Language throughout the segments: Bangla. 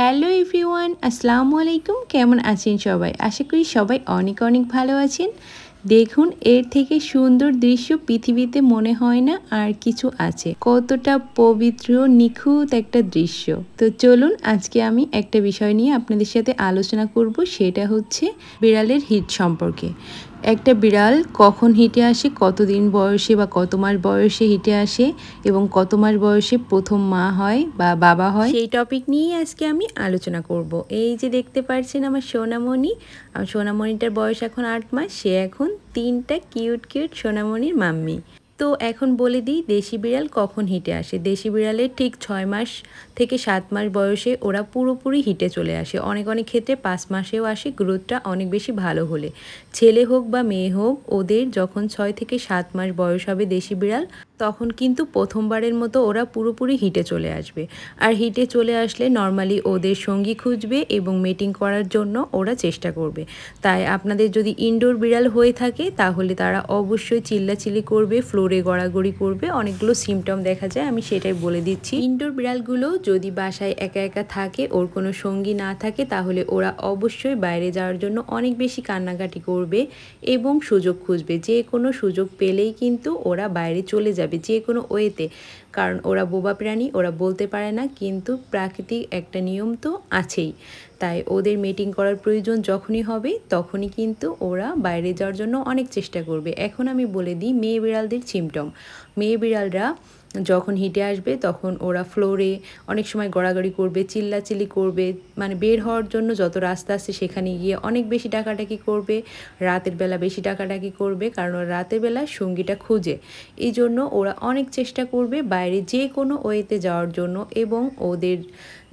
হ্যালো ইভরিওয়ান আসসালামু আলাইকুম কেমন আছেন সবাই আশা করি সবাই অনেক অনেক ভালো আছেন দেখুন এর থেকে সুন্দর দৃশ্য পৃথিবীতে মনে হয় না আর কিছু আছে কতটা পবিত্র নিখুঁত একটা দৃশ্য তো চলুন আজকে আমি একটা বিষয় নিয়ে আপনাদের সাথে আলোচনা করব সেটা হচ্ছে বিড়ালের হিট সম্পর্কে একটা বিড়াল কখন হেঁটে আসে কতদিন বয়সে বা কত মাস বয়সে হেঁটে আসে এবং কত মাস বয়সে প্রথম মা হয় বা বাবা হয় সেই টপিক নিয়েই আজকে আমি আলোচনা করব এই যে দেখতে পাচ্ছেন আমার সোনামণি আমার সোনামণিটার বয়স এখন আট মাস সে এখন তিনটা কিউট কিউট সোনামণির মাম্মি তো এখন বলে দিই দেশি বিড়াল কখন হিটে আসে দেশি বিড়ালের ঠিক ছয় মাস থেকে সাত মাস বয়সে ওরা পুরোপুরি হিটে চলে আসে অনেক অনেক ক্ষেত্রে পাঁচ মাসেও আসে গ্রোথটা অনেক বেশি ভালো হলে ছেলে হোক বা মেয়ে হোক ওদের যখন ছয় থেকে সাত মাস বয়স হবে দেশি বিড়াল তখন কিন্তু প্রথমবারের মতো ওরা পুরোপুরি হিটে চলে আসবে আর হিটে চলে আসলে নর্মালি ওদের সঙ্গী খুঁজবে এবং মেটিং করার জন্য ওরা চেষ্টা করবে তাই আপনাদের যদি ইনডোর বিড়াল হয়ে থাকে তাহলে তারা অবশ্যই চিল্লাচিল্লি করবে ফ্লোরে গড়াগড়ি করবে অনেকগুলো সিমটম দেখা যায় আমি সেটাই বলে দিচ্ছি ইনডোর বিড়ালগুলো যদি বাসায় একা একা থাকে ওর কোনো সঙ্গী না থাকে তাহলে ওরা অবশ্যই বাইরে যাওয়ার জন্য অনেক বেশি কান্নাকাটি করবে এবং সুযোগ খুঁজবে যে কোনো সুযোগ পেলেই কিন্তু ওরা বাইরে চলে যাবে যাবে যে কোনো ওয়েতে কারণ ওরা বোবা প্রাণী ওরা বলতে পারে না কিন্তু প্রাকৃতিক একটা নিয়ম তো আছেই তাই ওদের মিটিং করার প্রয়োজন যখনই হবে তখনই কিন্তু ওরা বাইরে যাওয়ার জন্য অনেক চেষ্টা করবে এখন আমি বলে দিই মেয়ে বিড়ালদের চিমটম মেয়ে বিড়ালরা যখন হিটে আসবে তখন ওরা ফ্লোরে অনেক সময় গড়াগড়ি করবে চিল্লাচিল্লি করবে মানে বের হওয়ার জন্য যত রাস্তা আছে সেখানে গিয়ে অনেক বেশি টাকাটাকি করবে রাতের বেলা বেশি টাকাটাকি করবে কারণ ওরা রাতের বেলা সঙ্গীটা খুঁজে এই জন্য ওরা অনেক চেষ্টা করবে বাইরে যে কোনো ওয়েতে যাওয়ার জন্য এবং ওদের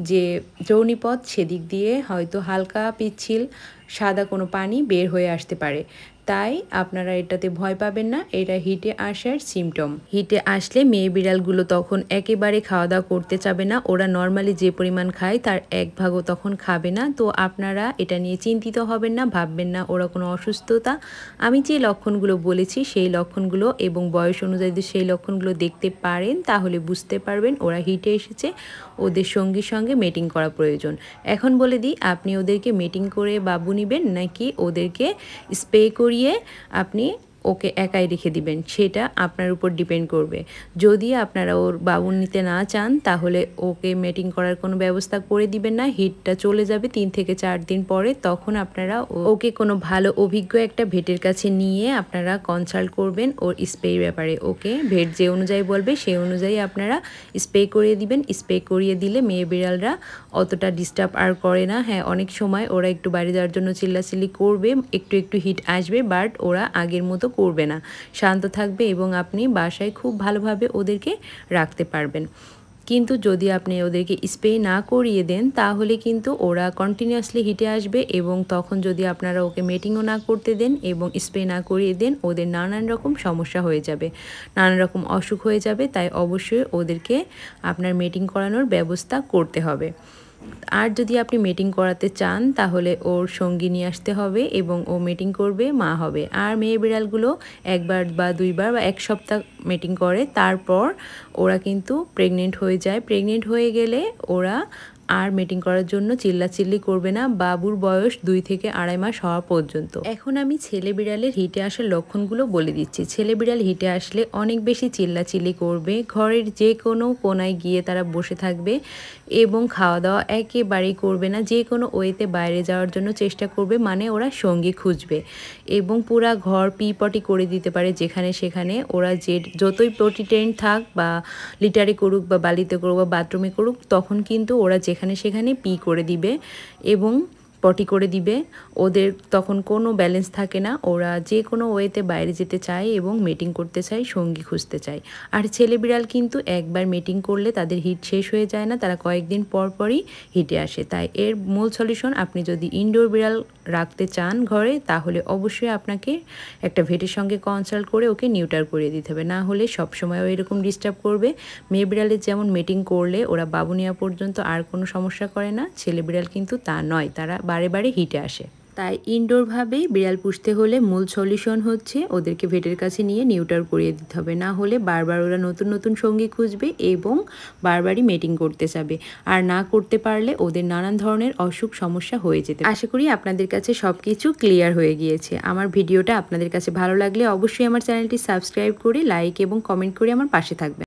যে যৌনিপথ সেদিক দিয়ে হয়তো হালকা পিচ্ছিল সাদা কোনো পানি বের হয়ে আসতে পারে তাই আপনারা এটাতে ভয় পাবেন না এটা হিটে আসার সিমটম হিটে আসলে মেয়ে বিড়ালগুলো তখন একেবারে খাওয়া দাওয়া করতে চাবে না ওরা নর্মালি যে পরিমাণ খায় তার এক ভাগও তখন খাবে না তো আপনারা এটা নিয়ে চিন্তিত হবেন না ভাববেন না ওরা কোনো অসুস্থতা আমি যে লক্ষণগুলো বলেছি সেই লক্ষণগুলো এবং বয়স অনুযায়ী যদি সেই লক্ষণগুলো দেখতে পারেন তাহলে বুঝতে পারবেন ওরা হিটে এসেছে ওদের সঙ্গীর সঙ্গে মেটিং করা প্রয়োজন এখন বলে দিই আপনি ওদেরকে মেটিং করে বা বুনি নিবেন নাকি ওদেরকে স্প্রে করিয়ে আপনি ওকে একাই রেখে দিবেন সেটা আপনার উপর ডিপেন্ড করবে যদি আপনারা ওর বাবুর নিতে না চান তাহলে ওকে মেটিং করার কোনো ব্যবস্থা করে দিবেন না হিটটা চলে যাবে তিন থেকে চার দিন পরে তখন আপনারা ওকে কোনো ভালো অভিজ্ঞ একটা ভেটের কাছে নিয়ে আপনারা কনসাল্ট করবেন ওর স্প্রে ব্যাপারে ওকে ভেট যে অনুযায়ী বলবে সেই অনুযায়ী আপনারা স্প্রে করিয়ে দিবেন স্প্রে করিয়ে দিলে মেয়ে বিড়ালরা অতটা ডিস্টার্ব আর করে না হ্যাঁ অনেক সময় ওরা একটু বাইরে যাওয়ার জন্য চিল্লাচিল্লি করবে একটু একটু হিট আসবে বাট ওরা আগের মতো করবে না শান্ত থাকবে এবং আপনি বাসায় খুব ভালোভাবে ওদেরকে রাখতে পারবেন কিন্তু যদি আপনি ওদেরকে স্প্রে না করিয়ে দেন তাহলে কিন্তু ওরা কন্টিনিউয়াসলি হিটে আসবে এবং তখন যদি আপনারা ওকে মেটিংও না করতে দেন এবং স্প্রে না করিয়ে দেন ওদের নানান রকম সমস্যা হয়ে যাবে নানান রকম অসুখ হয়ে যাবে তাই অবশ্যই ওদেরকে আপনার মেটিং করানোর ব্যবস্থা করতে হবে আর যদি আপনি মিটিং করাতে চান তাহলে ওর সঙ্গী নিয়ে আসতে হবে এবং ও মিটিং করবে মা হবে আর মেয়ে বিড়ালগুলো একবার বা দুইবার বা এক সপ্তাহ মিটিং করে তারপর ওরা কিন্তু প্রেগনেন্ট হয়ে যায় প্রেগনেন্ট হয়ে গেলে ওরা আর মিটিং করার জন্য চিল্লাচিল্লি করবে না বাবুর বয়স দুই থেকে আড়াই মাস হওয়া পর্যন্ত এখন আমি ছেলে বিড়ালের হিটে আসার লক্ষণগুলো বলে দিচ্ছি ছেলে বিড়াল হিটে আসলে অনেক বেশি চিল্লাচিল্লি করবে ঘরের যে কোনো কোনায় গিয়ে তারা বসে থাকবে এবং খাওয়া দাওয়া একেবারেই করবে না যে কোনো ওয়েতে বাইরে যাওয়ার জন্য চেষ্টা করবে মানে ওরা সঙ্গী খুঁজবে এবং পুরা ঘর পিপটি করে দিতে পারে যেখানে সেখানে ওরা যে যতই পটি ট্রেন থাক বা লিটারে করুক বা বালিতে করুক বা বাথরুমে করুক তখন কিন্তু ওরা যেখানে যেখানে সেখানে পি করে দিবে এবং পটি করে দিবে ওদের তখন কোনো ব্যালেন্স থাকে না ওরা যে কোনো ওয়েতে বাইরে যেতে চায় এবং মেটিং করতে চায় সঙ্গী খুঁজতে চায় আর ছেলে বিড়াল কিন্তু একবার মেটিং করলে তাদের হিট শেষ হয়ে যায় না তারা কয়েকদিন পর পরই হিটে আসে তাই এর মূল সলিউশন আপনি যদি ইনডোর বিড়াল রাখতে চান ঘরে তাহলে অবশ্যই আপনাকে একটা ভেটের সঙ্গে কনসাল্ট করে ওকে নিউটার করে দিতে হবে না হলে সবসময় এরকম ডিস্টার্ব করবে মেয়ে বিড়ালের যেমন মেটিং করলে ওরা বাবুনিয়া পর্যন্ত আর কোনো সমস্যা করে না ছেলে বিড়াল কিন্তু তা নয় তারা বারে বারে হিটে আসে তাই ইনডোরভাবেই বিড়াল পুষতে হলে মূল সলিউশন হচ্ছে ওদেরকে ভেটের কাছে নিয়ে নিউটার করিয়ে দিতে হবে না হলে বারবার ওরা নতুন নতুন সঙ্গী খুঁজবে এবং বারবারই মেটিং করতে যাবে আর না করতে পারলে ওদের নানান ধরনের অসুখ সমস্যা হয়ে যেতে আশা করি আপনাদের কাছে সব কিছু ক্লিয়ার হয়ে গিয়েছে আমার ভিডিওটা আপনাদের কাছে ভালো লাগলে অবশ্যই আমার চ্যানেলটি সাবস্ক্রাইব করে লাইক এবং কমেন্ট করে আমার পাশে থাকবে